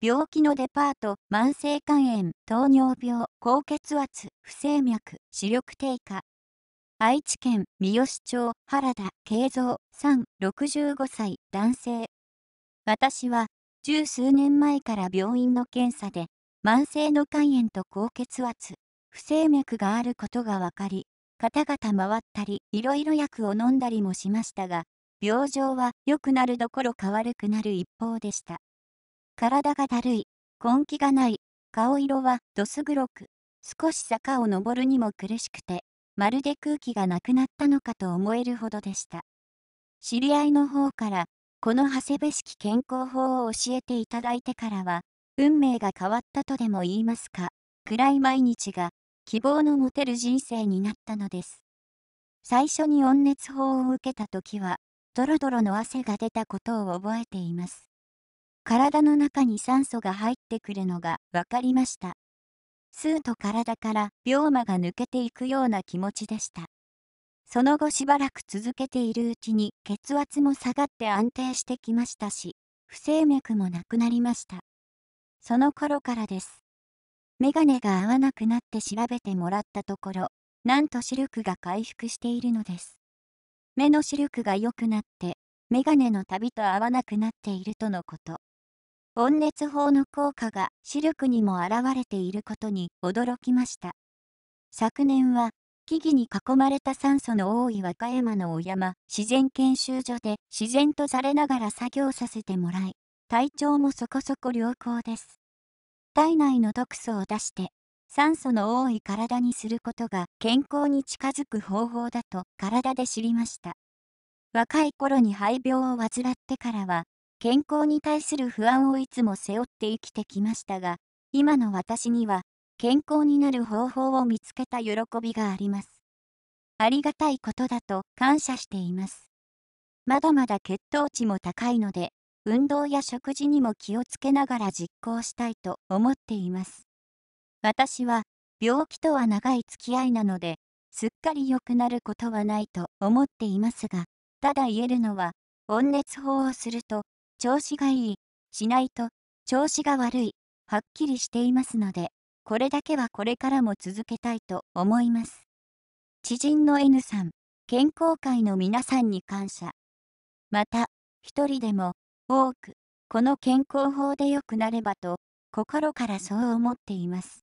病気のデパート、慢性肝炎、糖尿病、高血圧、不整脈、視力低下。愛知県三好町原田慶三さん65歳男性。私は十数年前から病院の検査で慢性の肝炎と高血圧、不整脈があることが分かり、肩が回ったり、いろいろ薬を飲んだりもしましたが、病状は良くなるどころか悪くなる一方でした。体がだるい、根気がない、顔色はどす黒く、少し坂を登るにも苦しくて、まるで空気がなくなったのかと思えるほどでした。知り合いの方から、この長谷部式健康法を教えていただいてからは、運命が変わったとでも言いますか、暗い毎日が希望の持てる人生になったのです。最初に温熱法を受けた時は、ドロドロの汗が出たことを覚えています。体の中に酸素が入ってくるのが分かりました。スーと体から病魔が抜けていくような気持ちでした。その後しばらく続けているうちに血圧も下がって安定してきましたし、不整脈もなくなりました。その頃からです。メガネが合わなくなって調べてもらったところ、なんと視力が回復しているのです。目の視力が良くなって、メガネの旅と合わなくなっているとのこと。温熱法の効果が視力にも現れていることに驚きました。昨年は、木々に囲まれた酸素の多い和歌山のお山、自然研修所で自然とされながら作業させてもらい、体調もそこそこ良好です。体内の毒素を出して、酸素の多い体にすることが健康に近づく方法だと体で知りました。若い頃に肺病を患ってからは健康に対する不安をいつも背負って生きてきましたが、今の私には健康になる方法を見つけた喜びがあります。ありがたいことだと感謝しています。まだまだ血糖値も高いので、運動や食事にも気をつけながら実行したいと思っています。私は病気とは長い付き合いなので、すっかり良くなることはないと思っていますが、ただ言えるのは、温熱法をすると調子がいい、しないと、調子が悪い、はっきりしていますので、これだけはこれからも続けたいと思います。知人の N さん、健康会の皆さんに感謝。また、一人でも多く、この健康法で良くなればと、心からそう思っています。